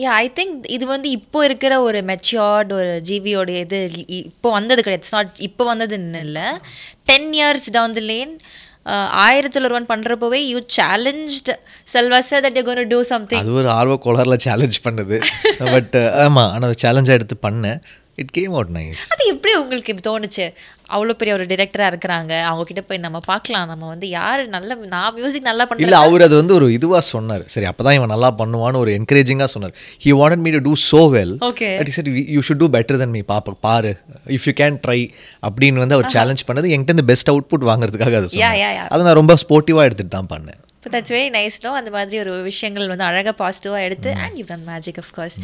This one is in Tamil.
யா ஐ திங்க் இது வந்து இப்போ இருக்கிற ஒரு மெச்சியோர்ட் ஒரு ஜிவியோட இது இப்போ வந்தது கிடையாது இட்ஸ் நாட் இப்போ வந்ததுன்னு இல்லை ten years down the lane uh, Aayirathil Oruvan பண்ணுறப்பவே you challenged Selva's that you gonna do something அது ஒரு ஆர்வ கோளாறில் சேலஞ்ச் பண்ணுது பட் ஆமாம் ஆனால் சேலஞ்சாக எடுத்து பண்ணேன் இட் கேம் அவுட் நைஸ் அது எப்படி உங்களுக்கு தோணுச்சு அவ்வளோ பெரிய ஒரு டிரெக்டராக இருக்கிறாங்க அவங்க கிட்ட போய் நம்ம பார்க்கலாம் நம்ம வந்து யார் நல்ல நான் மியூசிக் நல்லா பண்ண இல்லை அவர் அது வந்து ஒரு இதுவாக சொன்னார் சரி அப்போ தான் இவன் நல்லா பண்ணுவான்னு ஒரு என்கரேஜிங்காக சொன்னார் he wanted me to do so well okay சரி you should do better then me பாப்ப பாரு இஃப் யூ கேன் ட்ரை அப்படின்னு வந்து அவர் சேலஞ்ச் uh-huh. பண்ணது என்கிட்ட இந்த பெஸ்ட் அவுட்புட் வாங்குறதுக்காக அது அதை நான் ரொம்ப ஸ்போர்ட்டிவாக எடுத்துட்டு தான் பண்ணேன் இப்போ தட்ஸ் வெரி நைஸ் நோ அந்த மாதிரி ஒரு விஷயங்கள் வந்து அழகாக பாசிட்டிவாக எடுத்து and you done magic course